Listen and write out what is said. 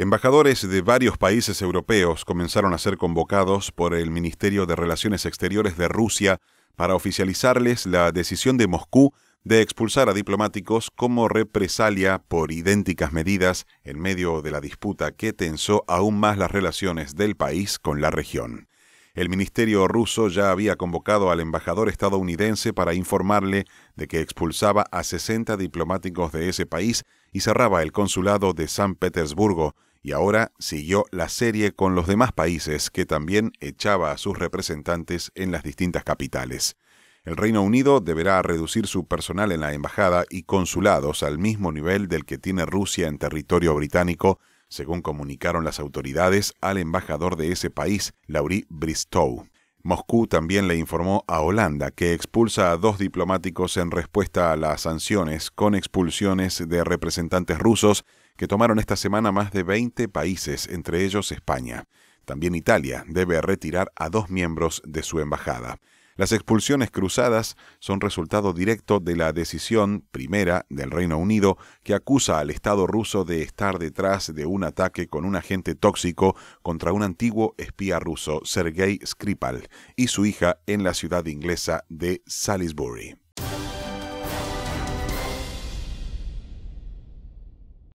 Embajadores de varios países europeos comenzaron a ser convocados por el Ministerio de Relaciones Exteriores de Rusia para oficializarles la decisión de Moscú de expulsar a diplomáticos como represalia por idénticas medidas en medio de la disputa que tensó aún más las relaciones del país con la región. El ministerio ruso ya había convocado al embajador estadounidense para informarle de que expulsaba a 60 diplomáticos de ese país y cerraba el consulado de San Petersburgo, y ahora siguió la serie con los demás países que también echaba a sus representantes en las distintas capitales. El Reino Unido deberá reducir su personal en la embajada y consulados al mismo nivel del que tiene Rusia en territorio británico, según comunicaron las autoridades al embajador de ese país, Laurie Bristow. Moscú también le informó a Holanda que expulsa a dos diplomáticos en respuesta a las sanciones con expulsiones de representantes rusos que tomaron esta semana más de 20 países, entre ellos España. También Italia debe retirar a dos miembros de su embajada. Las expulsiones cruzadas son resultado directo de la decisión primera del Reino Unido que acusa al Estado ruso de estar detrás de un ataque con un agente tóxico contra un antiguo espía ruso, Sergei Skripal, y su hija en la ciudad inglesa de Salisbury.